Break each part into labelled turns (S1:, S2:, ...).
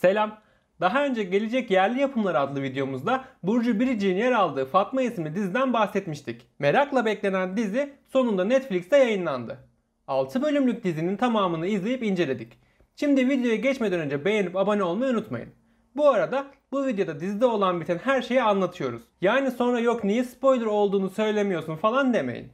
S1: Selam. Daha önce gelecek yerli yapımlar adlı videomuzda Burcu Biricik'in yer aldığı Fatma isimli diziden bahsetmiştik. Merakla beklenen dizi sonunda Netflix'te yayınlandı. 6 bölümlük dizinin tamamını izleyip inceledik. Şimdi videoya geçmeden önce beğenip abone olmayı unutmayın. Bu arada bu videoda dizide olan biten her şeyi anlatıyoruz. Yani sonra yok niye spoiler olduğunu söylemiyorsun falan demeyin.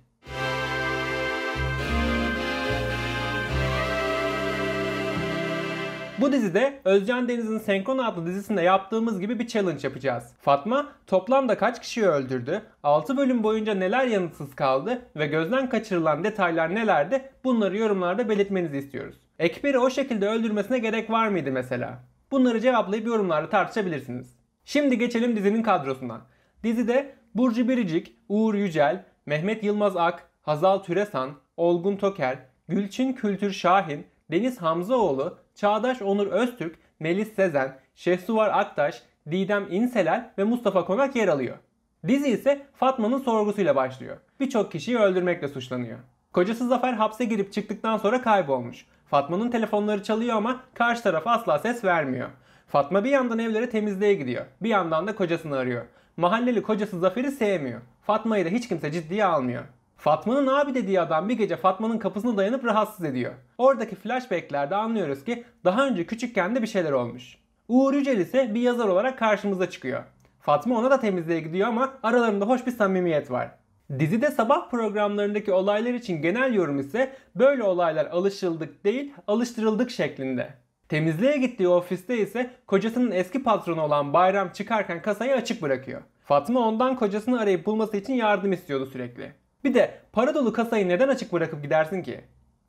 S1: Bu dizide Özcan Deniz'in Senkron adlı dizisinde yaptığımız gibi bir challenge yapacağız. Fatma toplamda kaç kişiyi öldürdü, 6 bölüm boyunca neler yanıtsız kaldı ve gözden kaçırılan detaylar nelerdi bunları yorumlarda belirtmenizi istiyoruz. Ekber'i o şekilde öldürmesine gerek var mıydı mesela? Bunları cevaplayıp yorumlarda tartışabilirsiniz. Şimdi geçelim dizinin kadrosuna. Dizide Burcu Biricik, Uğur Yücel, Mehmet Yılmaz Ak, Hazal Türesan, Olgun Toker, Gülçin Kültür Şahin, Deniz Hamzaoğlu, Çağdaş Onur Öztürk, Melis Sezen, Şehsuvar Aktaş, Didem İnseler ve Mustafa Konak yer alıyor. Dizi ise Fatma'nın sorgusuyla başlıyor. Birçok kişiyi öldürmekle suçlanıyor. Kocası Zafer hapse girip çıktıktan sonra kaybolmuş. Fatma'nın telefonları çalıyor ama karşı taraf asla ses vermiyor. Fatma bir yandan evleri temizliğe gidiyor. Bir yandan da kocasını arıyor. Mahalleli kocası Zafer'i sevmiyor. Fatma'yı da hiç kimse ciddiye almıyor. Fatma'nın abi dediği adam bir gece Fatma'nın kapısına dayanıp rahatsız ediyor. Oradaki flashbacklerde anlıyoruz ki daha önce küçükken de bir şeyler olmuş. Uğur Yücel ise bir yazar olarak karşımıza çıkıyor. Fatma ona da temizliğe gidiyor ama aralarında hoş bir samimiyet var. Dizide sabah programlarındaki olaylar için genel yorum ise böyle olaylar alışıldık değil alıştırıldık şeklinde. Temizliğe gittiği ofiste ise kocasının eski patronu olan Bayram çıkarken kasayı açık bırakıyor. Fatma ondan kocasını arayıp bulması için yardım istiyordu sürekli. Bir de para dolu kasayı neden açık bırakıp gidersin ki?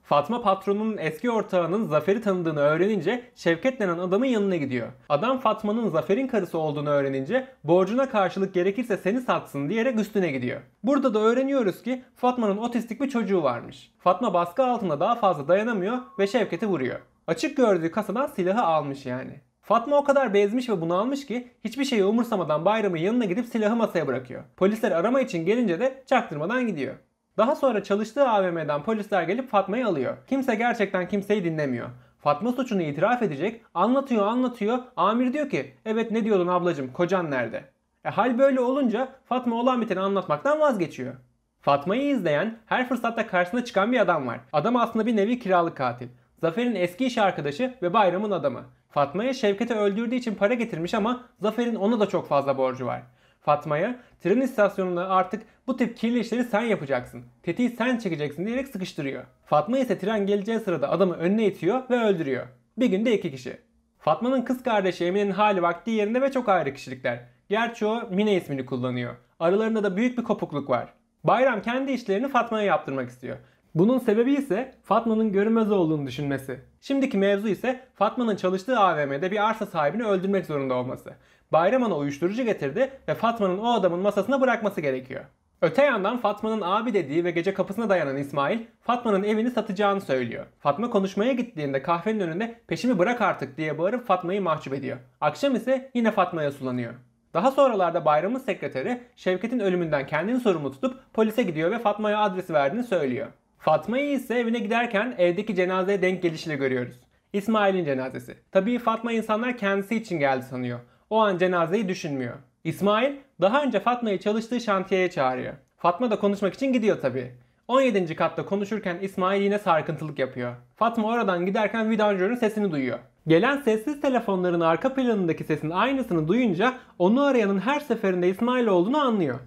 S1: Fatma patronunun eski ortağının Zafer'i tanıdığını öğrenince Şevket denen adamın yanına gidiyor. Adam Fatma'nın Zafer'in karısı olduğunu öğrenince borcuna karşılık gerekirse seni satsın diyerek üstüne gidiyor. Burada da öğreniyoruz ki Fatma'nın otistik bir çocuğu varmış. Fatma baskı altında daha fazla dayanamıyor ve Şevket'i vuruyor. Açık gördüğü kasadan silahı almış yani. Fatma o kadar bezmiş ve bunalmış ki hiçbir şeyi umursamadan Bayram'ın yanına gidip silahı masaya bırakıyor. Polisler arama için gelince de çaktırmadan gidiyor. Daha sonra çalıştığı AVM'den polisler gelip Fatma'yı alıyor. Kimse gerçekten kimseyi dinlemiyor. Fatma suçunu itiraf edecek, anlatıyor anlatıyor. Amir diyor ki evet ne diyordun ablacım kocan nerede? E hal böyle olunca Fatma olan biteni anlatmaktan vazgeçiyor. Fatma'yı izleyen her fırsatta karşısına çıkan bir adam var. Adam aslında bir nevi kiralık katil. Zafer'in eski iş arkadaşı ve Bayram'ın adamı. Fatma'ya Şevket'i öldürdüğü için para getirmiş ama Zafer'in ona da çok fazla borcu var. Fatma'ya tren istasyonunda artık bu tip kirli işleri sen yapacaksın. Tetiği sen çekeceksin diyerek sıkıştırıyor. Fatma ise tren geleceği sırada adamı önüne itiyor ve öldürüyor. Bir günde iki kişi. Fatma'nın kız kardeşi Emine'nin hali vakti yerinde ve çok ayrı kişilikler. Gerçi o Mine ismini kullanıyor. Aralarında da büyük bir kopukluk var. Bayram kendi işlerini Fatma'ya yaptırmak istiyor. Bunun sebebi ise Fatma'nın görünmez olduğunu düşünmesi. Şimdiki mevzu ise Fatma'nın çalıştığı AVM'de bir arsa sahibini öldürmek zorunda olması. Bayram ona uyuşturucu getirdi ve Fatma'nın o adamın masasına bırakması gerekiyor. Öte yandan Fatma'nın abi dediği ve gece kapısına dayanan İsmail, Fatma'nın evini satacağını söylüyor. Fatma konuşmaya gittiğinde kahvenin önünde peşimi bırak artık diye bağırıp Fatma'yı mahcup ediyor. Akşam ise yine Fatma'ya sulanıyor. Daha sonralarda Bayram'ın sekreteri Şevket'in ölümünden kendini sorumlu tutup polise gidiyor ve Fatma'ya adresi verdiğini söylüyor. Fatma'yı ise evine giderken evdeki cenazeye denk gelişle görüyoruz. İsmail'in cenazesi. Tabii Fatma insanlar kendisi için geldi sanıyor. O an cenazeyi düşünmüyor. İsmail daha önce Fatma'yı çalıştığı şantiyeye çağırıyor. Fatma da konuşmak için gidiyor tabii. 17. katta konuşurken İsmail yine sarkıntılık yapıyor. Fatma oradan giderken vidanjörün sesini duyuyor. Gelen sessiz telefonların arka planındaki sesin aynısını duyunca onu arayanın her seferinde İsmail olduğunu anlıyor.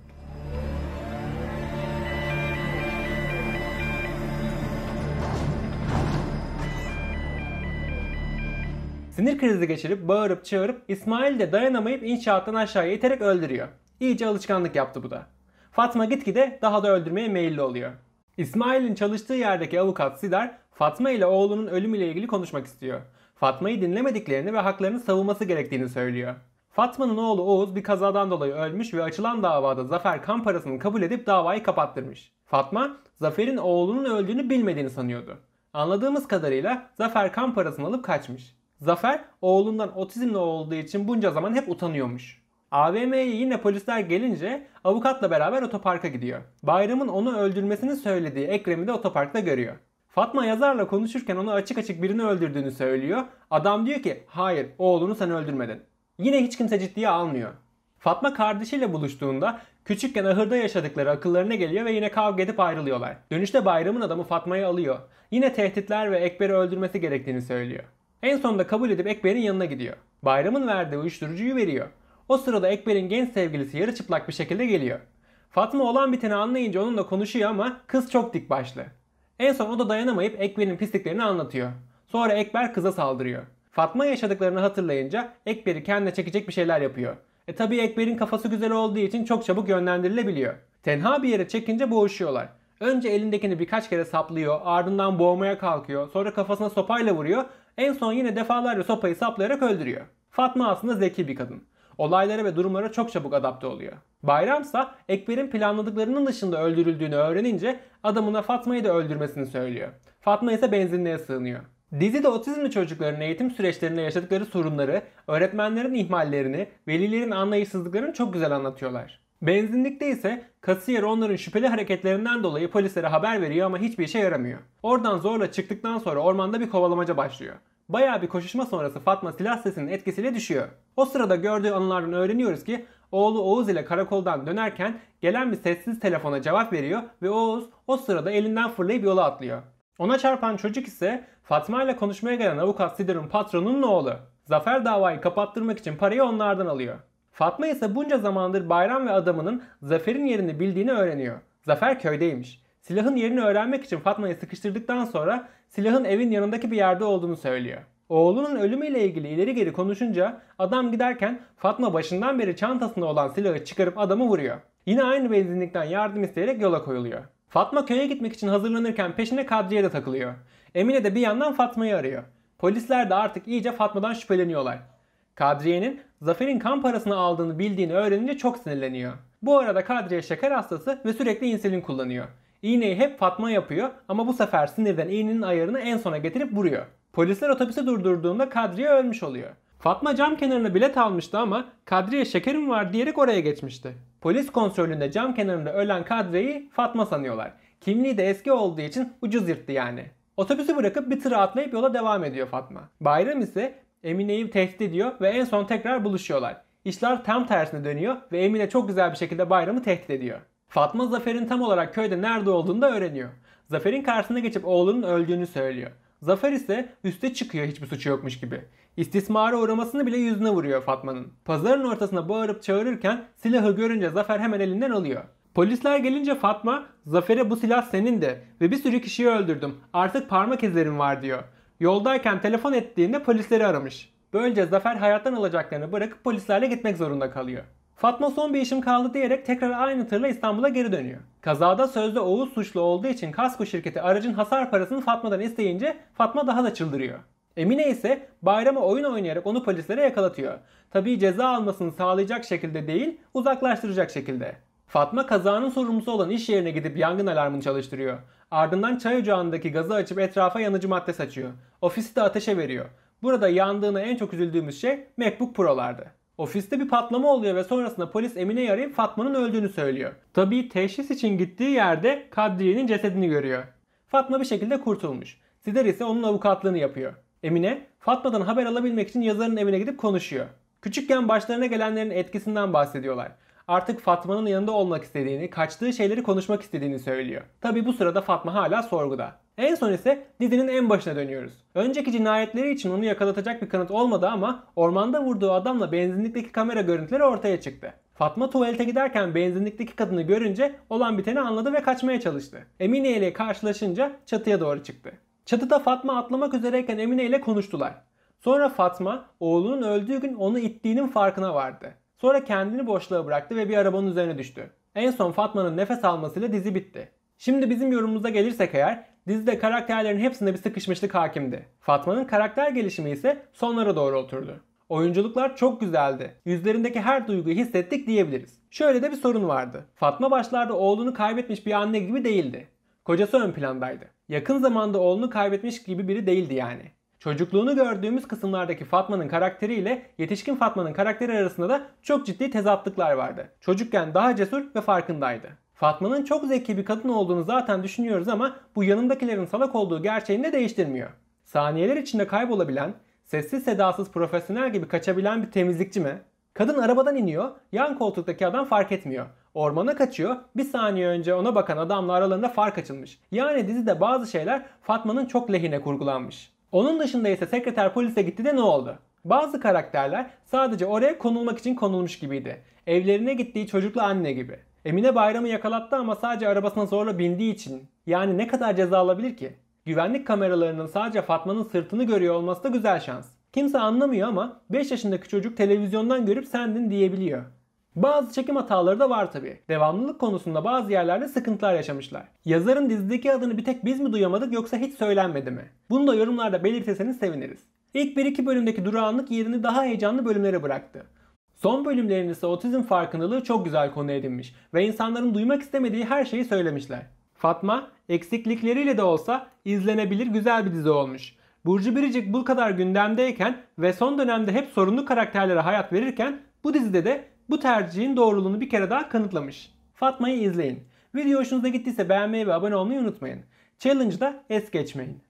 S1: Sinir krizi geçirip bağırıp çağırıp İsmail de dayanamayıp inşaattan aşağıya iterek öldürüyor. İyice alışkanlık yaptı bu da. Fatma gitgide daha da öldürmeye meyilli oluyor. İsmail'in çalıştığı yerdeki avukat Sidar, Fatma ile oğlunun ölümüyle ilgili konuşmak istiyor. Fatma'yı dinlemediklerini ve haklarını savunması gerektiğini söylüyor. Fatma'nın oğlu Oğuz bir kazadan dolayı ölmüş ve açılan davada Zafer kan parasını kabul edip davayı kapattırmış. Fatma, Zafer'in oğlunun öldüğünü bilmediğini sanıyordu. Anladığımız kadarıyla Zafer kan parasını alıp kaçmış. Zafer oğlundan otizmli olduğu için bunca zaman hep utanıyormuş. AVM'ye yine polisler gelince avukatla beraber otoparka gidiyor. Bayram'ın onu öldürmesini söylediği Ekrem'i de otoparkta görüyor. Fatma yazarla konuşurken onu açık açık birini öldürdüğünü söylüyor. Adam diyor ki hayır oğlunu sen öldürmedin. Yine hiç kimse ciddiye almıyor. Fatma kardeşiyle buluştuğunda küçükken ahırda yaşadıkları akıllarına geliyor ve yine kavga edip ayrılıyorlar. Dönüşte bayramın adamı Fatma'yı alıyor. Yine tehditler ve Ekber'i öldürmesi gerektiğini söylüyor. En sonunda kabul edip Ekber'in yanına gidiyor. Bayram'ın verdiği uyuşturucuyu veriyor. O sırada Ekber'in genç sevgilisi yarı çıplak bir şekilde geliyor. Fatma olan biteni anlayınca onunla konuşuyor ama kız çok dik başlı. En son o da dayanamayıp Ekber'in pisliklerini anlatıyor. Sonra Ekber kıza saldırıyor. Fatma yaşadıklarını hatırlayınca Ekber'i kendine çekecek bir şeyler yapıyor. E tabi Ekber'in kafası güzel olduğu için çok çabuk yönlendirilebiliyor. Tenha bir yere çekince boğuşuyorlar. Önce elindekini birkaç kere saplıyor, ardından boğmaya kalkıyor, sonra kafasına sopayla vuruyor en son yine defalarca sopayı saplayarak öldürüyor. Fatma aslında zeki bir kadın. Olaylara ve durumlara çok çabuk adapte oluyor. Bayramsa Ekber'in planladıklarının dışında öldürüldüğünü öğrenince adamına Fatma'yı da öldürmesini söylüyor. Fatma ise benzinliğe sığınıyor. Dizide otizmli çocukların eğitim süreçlerinde yaşadıkları sorunları, öğretmenlerin ihmallerini, velilerin anlayışsızlıklarını çok güzel anlatıyorlar. Benzinlikte ise kasiyer onların şüpheli hareketlerinden dolayı polislere haber veriyor ama hiçbir işe yaramıyor. Oradan zorla çıktıktan sonra ormanda bir kovalamaca başlıyor. Bayağı bir koşuşma sonrası Fatma silah sesinin etkisiyle düşüyor. O sırada gördüğü anılardan öğreniyoruz ki oğlu Oğuz ile karakoldan dönerken gelen bir sessiz telefona cevap veriyor ve Oğuz o sırada elinden fırlayıp yola atlıyor. Ona çarpan çocuk ise Fatma ile konuşmaya gelen avukat Sider'ın patronunun oğlu. Zafer davayı kapattırmak için parayı onlardan alıyor. Fatma ise bunca zamandır Bayram ve adamının Zafer'in yerini bildiğini öğreniyor. Zafer köydeymiş. Silahın yerini öğrenmek için Fatma'yı sıkıştırdıktan sonra silahın evin yanındaki bir yerde olduğunu söylüyor. Oğlunun ölümüyle ilgili ileri geri konuşunca adam giderken Fatma başından beri çantasında olan silahı çıkarıp adamı vuruyor. Yine aynı benzinlikten yardım isteyerek yola koyuluyor. Fatma köye gitmek için hazırlanırken peşine Kadriye de takılıyor. Emine de bir yandan Fatma'yı arıyor. Polisler de artık iyice Fatma'dan şüpheleniyorlar. Kadriye'nin Zafer'in kan parasını aldığını bildiğini öğrenince çok sinirleniyor. Bu arada Kadriye şeker hastası ve sürekli insülin kullanıyor. İğneyi hep Fatma yapıyor ama bu sefer sinirden iğnenin ayarını en sona getirip vuruyor. Polisler otobüsü durdurduğunda Kadriye ölmüş oluyor. Fatma cam kenarına bilet almıştı ama Kadriye şekerim var diyerek oraya geçmişti. Polis kontrolünde cam kenarında ölen Kadriye'yi Fatma sanıyorlar. Kimliği de eski olduğu için ucuz yırttı yani. Otobüsü bırakıp bir tır atlayıp yola devam ediyor Fatma. Bayram ise Emine'yi tehdit ediyor ve en son tekrar buluşuyorlar. İşler tam tersine dönüyor ve Emine çok güzel bir şekilde Bayram'ı tehdit ediyor. Fatma Zafer'in tam olarak köyde nerede olduğunu da öğreniyor. Zafer'in karşısına geçip oğlunun öldüğünü söylüyor. Zafer ise üste çıkıyor hiçbir suçu yokmuş gibi. İstismara uğramasını bile yüzüne vuruyor Fatma'nın. Pazarın ortasına bağırıp çağırırken silahı görünce Zafer hemen elinden alıyor. Polisler gelince Fatma, Zafer'e bu silah senindi ve bir sürü kişiyi öldürdüm. Artık parmak izlerim var diyor. Yoldayken telefon ettiğinde polisleri aramış. Böylece Zafer hayattan alacaklarını bırakıp polislerle gitmek zorunda kalıyor. Fatma son bir işim kaldı diyerek tekrar aynı tırla İstanbul'a geri dönüyor. Kazada sözde Oğuz suçlu olduğu için kasko şirketi aracın hasar parasını Fatma'dan isteyince Fatma daha da çıldırıyor. Emine ise bayrama oyun oynayarak onu polislere yakalatıyor. Tabii ceza almasını sağlayacak şekilde değil, uzaklaştıracak şekilde. Fatma kazanın sorumlusu olan iş yerine gidip yangın alarmını çalıştırıyor. Ardından çay ocağındaki gazı açıp etrafa yanıcı madde saçıyor. Ofisi de ateşe veriyor. Burada yandığına en çok üzüldüğümüz şey MacBook Pro'lardı. Ofiste bir patlama oluyor ve sonrasında polis Emine'yi arayıp Fatma'nın öldüğünü söylüyor. Tabii teşhis için gittiği yerde Kadriye'nin cesedini görüyor. Fatma bir şekilde kurtulmuş. Sider ise onun avukatlığını yapıyor. Emine, Fatma'dan haber alabilmek için yazarın evine gidip konuşuyor. Küçükken başlarına gelenlerin etkisinden bahsediyorlar artık Fatma'nın yanında olmak istediğini, kaçtığı şeyleri konuşmak istediğini söylüyor. Tabi bu sırada Fatma hala sorguda. En son ise dizinin en başına dönüyoruz. Önceki cinayetleri için onu yakalatacak bir kanıt olmadı ama ormanda vurduğu adamla benzinlikteki kamera görüntüleri ortaya çıktı. Fatma tuvalete giderken benzinlikteki kadını görünce olan biteni anladı ve kaçmaya çalıştı. Emine ile karşılaşınca çatıya doğru çıktı. Çatıda Fatma atlamak üzereyken Emine ile konuştular. Sonra Fatma oğlunun öldüğü gün onu ittiğinin farkına vardı. Sonra kendini boşluğa bıraktı ve bir arabanın üzerine düştü. En son Fatma'nın nefes almasıyla dizi bitti. Şimdi bizim yorumumuza gelirsek eğer dizide karakterlerin hepsinde bir sıkışmışlık hakimdi. Fatma'nın karakter gelişimi ise sonlara doğru oturdu. Oyunculuklar çok güzeldi. Yüzlerindeki her duyguyu hissettik diyebiliriz. Şöyle de bir sorun vardı. Fatma başlarda oğlunu kaybetmiş bir anne gibi değildi. Kocası ön plandaydı. Yakın zamanda oğlunu kaybetmiş gibi biri değildi yani. Çocukluğunu gördüğümüz kısımlardaki Fatma'nın karakteriyle yetişkin Fatma'nın karakteri arasında da çok ciddi tezatlıklar vardı. Çocukken daha cesur ve farkındaydı. Fatma'nın çok zeki bir kadın olduğunu zaten düşünüyoruz ama bu yanındakilerin salak olduğu gerçeğini de değiştirmiyor. Saniyeler içinde kaybolabilen, sessiz sedasız profesyonel gibi kaçabilen bir temizlikçi mi? Kadın arabadan iniyor, yan koltuktaki adam fark etmiyor. Ormana kaçıyor, bir saniye önce ona bakan adamla aralarında fark açılmış. Yani dizide bazı şeyler Fatma'nın çok lehine kurgulanmış. Onun dışında ise sekreter polise gitti de ne oldu? Bazı karakterler sadece oraya konulmak için konulmuş gibiydi. Evlerine gittiği çocuklu anne gibi. Emine bayramı yakalattı ama sadece arabasına zorla bindiği için yani ne kadar ceza alabilir ki? Güvenlik kameralarının sadece Fatma'nın sırtını görüyor olması da güzel şans. Kimse anlamıyor ama 5 yaşındaki çocuk televizyondan görüp sendin diyebiliyor. Bazı çekim hataları da var tabi. Devamlılık konusunda bazı yerlerde sıkıntılar yaşamışlar. Yazarın dizideki adını bir tek biz mi duyamadık yoksa hiç söylenmedi mi? Bunu da yorumlarda belirtirseniz seviniriz. İlk 1-2 bölümdeki durağanlık yerini daha heyecanlı bölümlere bıraktı. Son bölümlerinde ise otizm farkındalığı çok güzel konu edinmiş ve insanların duymak istemediği her şeyi söylemişler. Fatma eksiklikleriyle de olsa izlenebilir güzel bir dizi olmuş. Burcu Biricik bu kadar gündemdeyken ve son dönemde hep sorunlu karakterlere hayat verirken bu dizide de bu tercihin doğruluğunu bir kere daha kanıtlamış. Fatma'yı izleyin. Video hoşunuza gittiyse beğenmeyi ve abone olmayı unutmayın. Challenge'da es geçmeyin.